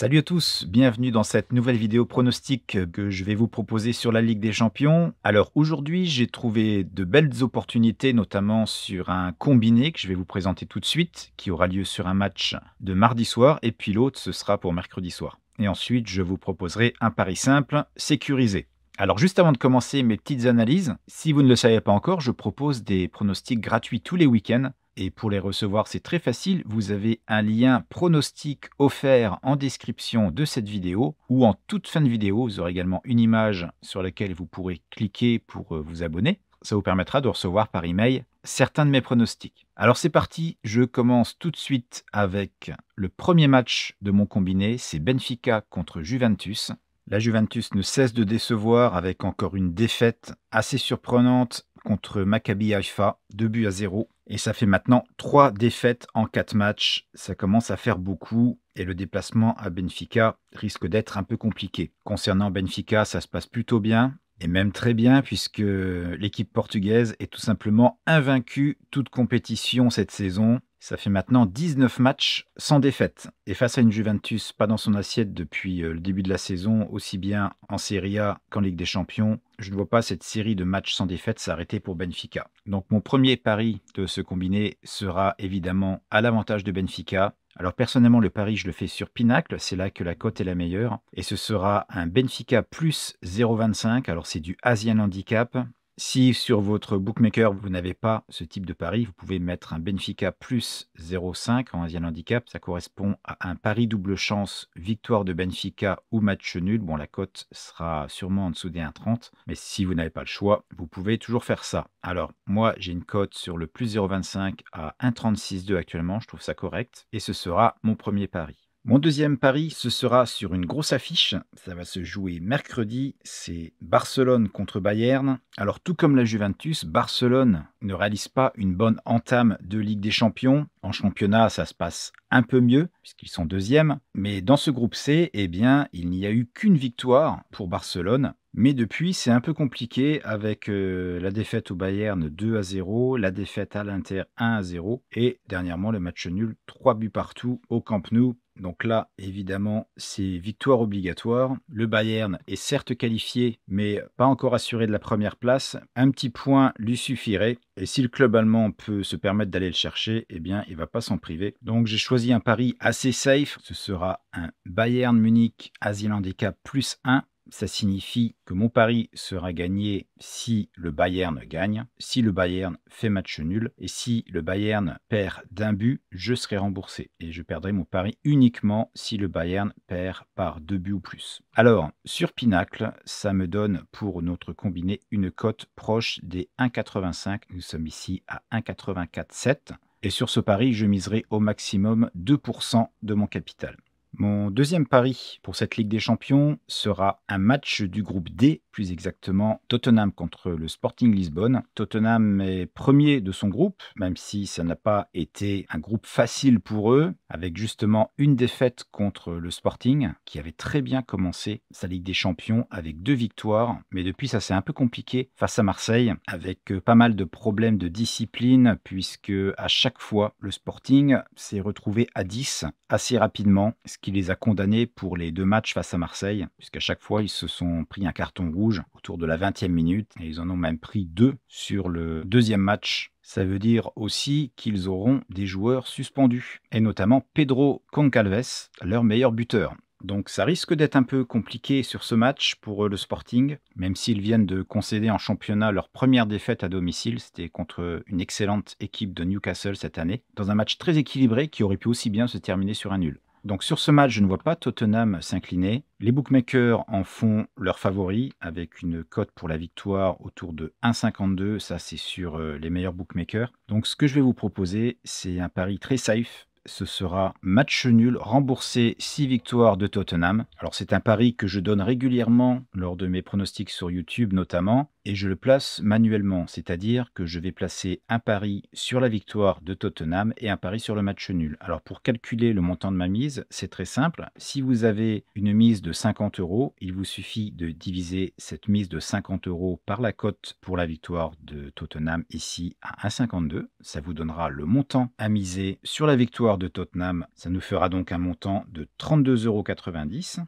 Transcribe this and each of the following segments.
Salut à tous, bienvenue dans cette nouvelle vidéo pronostic que je vais vous proposer sur la Ligue des Champions. Alors aujourd'hui j'ai trouvé de belles opportunités notamment sur un combiné que je vais vous présenter tout de suite qui aura lieu sur un match de mardi soir et puis l'autre ce sera pour mercredi soir. Et ensuite je vous proposerai un pari simple sécurisé. Alors juste avant de commencer mes petites analyses, si vous ne le savez pas encore, je propose des pronostics gratuits tous les week-ends et pour les recevoir, c'est très facile. Vous avez un lien pronostic offert en description de cette vidéo ou en toute fin de vidéo. Vous aurez également une image sur laquelle vous pourrez cliquer pour euh, vous abonner. Ça vous permettra de recevoir par email certains de mes pronostics. Alors c'est parti, je commence tout de suite avec le premier match de mon combiné, c'est Benfica contre Juventus. La Juventus ne cesse de décevoir avec encore une défaite assez surprenante contre Maccabi Haifa, 2 buts à 0. Et ça fait maintenant trois défaites en quatre matchs. Ça commence à faire beaucoup et le déplacement à Benfica risque d'être un peu compliqué. Concernant Benfica, ça se passe plutôt bien. Et même très bien, puisque l'équipe portugaise est tout simplement invaincue toute compétition cette saison. Ça fait maintenant 19 matchs sans défaite. Et face à une Juventus pas dans son assiette depuis euh, le début de la saison, aussi bien en Serie A qu'en Ligue des Champions, je ne vois pas cette série de matchs sans défaite s'arrêter pour Benfica. Donc mon premier pari de ce combiné sera évidemment à l'avantage de Benfica. Alors personnellement, le pari, je le fais sur Pinacle, c'est là que la cote est la meilleure. Et ce sera un Benfica plus 0,25, alors c'est du Asian Handicap. Si sur votre bookmaker, vous n'avez pas ce type de pari, vous pouvez mettre un Benfica plus 0,5 en Asian Handicap. Ça correspond à un pari double chance, victoire de Benfica ou match nul. Bon, la cote sera sûrement en dessous des 1,30, mais si vous n'avez pas le choix, vous pouvez toujours faire ça. Alors, moi, j'ai une cote sur le plus 0,25 à 1,36,2 actuellement. Je trouve ça correct. Et ce sera mon premier pari. Mon deuxième pari, ce sera sur une grosse affiche. Ça va se jouer mercredi. C'est Barcelone contre Bayern. Alors, tout comme la Juventus, Barcelone ne réalise pas une bonne entame de Ligue des Champions. En championnat, ça se passe un peu mieux, puisqu'ils sont deuxièmes. Mais dans ce groupe C, eh bien, il n'y a eu qu'une victoire pour Barcelone. Mais depuis, c'est un peu compliqué avec euh, la défaite au Bayern 2 à 0, la défaite à l'Inter 1 à 0 et dernièrement le match nul 3 buts partout au Camp Nou donc là, évidemment, c'est victoire obligatoire. Le Bayern est certes qualifié, mais pas encore assuré de la première place. Un petit point lui suffirait. Et si le club allemand peut se permettre d'aller le chercher, eh bien, il va pas s'en priver. Donc j'ai choisi un pari assez safe. Ce sera un Bayern Munich Asile Handicap plus 1 ça signifie que mon pari sera gagné si le Bayern gagne, si le Bayern fait match nul et si le Bayern perd d'un but, je serai remboursé et je perdrai mon pari uniquement si le Bayern perd par deux buts ou plus. Alors, sur Pinacle, ça me donne pour notre combiné une cote proche des 1,85. Nous sommes ici à 1,84,7. Et sur ce pari, je miserai au maximum 2% de mon capital. Mon deuxième pari pour cette Ligue des Champions sera un match du groupe D, plus exactement Tottenham contre le Sporting Lisbonne. Tottenham est premier de son groupe, même si ça n'a pas été un groupe facile pour eux, avec justement une défaite contre le Sporting, qui avait très bien commencé sa Ligue des Champions avec deux victoires, mais depuis ça s'est un peu compliqué face à Marseille, avec euh, pas mal de problèmes de discipline, puisque à chaque fois le Sporting s'est retrouvé à 10 assez rapidement, qui les a condamnés pour les deux matchs face à Marseille, puisqu'à chaque fois, ils se sont pris un carton rouge autour de la 20e minute, et ils en ont même pris deux sur le deuxième match ça veut dire aussi qu'ils auront des joueurs suspendus, et notamment Pedro Concalves, leur meilleur buteur. Donc ça risque d'être un peu compliqué sur ce match pour euh, le Sporting, même s'ils viennent de concéder en championnat leur première défaite à domicile, c'était contre une excellente équipe de Newcastle cette année, dans un match très équilibré qui aurait pu aussi bien se terminer sur un nul. Donc sur ce match, je ne vois pas Tottenham s'incliner. Les bookmakers en font leur favori avec une cote pour la victoire autour de 1,52. Ça, c'est sur euh, les meilleurs bookmakers. Donc ce que je vais vous proposer, c'est un pari très safe. Ce sera match nul remboursé 6 victoires de Tottenham. Alors c'est un pari que je donne régulièrement lors de mes pronostics sur YouTube notamment et je le place manuellement, c'est-à-dire que je vais placer un pari sur la victoire de Tottenham et un pari sur le match nul. Alors pour calculer le montant de ma mise, c'est très simple. Si vous avez une mise de 50 euros, il vous suffit de diviser cette mise de 50 euros par la cote pour la victoire de Tottenham ici à 1,52. Ça vous donnera le montant à miser sur la victoire de Tottenham. Ça nous fera donc un montant de 32,90 euros.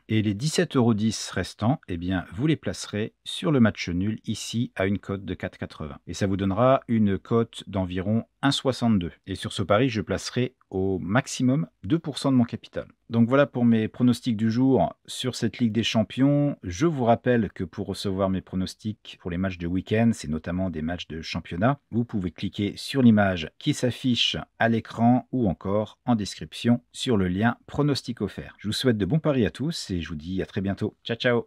Et les 17,10 euros restants, eh bien, vous les placerez sur le match nul ici ici à une cote de 4,80. Et ça vous donnera une cote d'environ 1,62. Et sur ce pari, je placerai au maximum 2% de mon capital. Donc voilà pour mes pronostics du jour sur cette Ligue des Champions. Je vous rappelle que pour recevoir mes pronostics pour les matchs de week-end, c'est notamment des matchs de championnat, vous pouvez cliquer sur l'image qui s'affiche à l'écran ou encore en description sur le lien pronostic offert. Je vous souhaite de bons paris à tous et je vous dis à très bientôt. Ciao ciao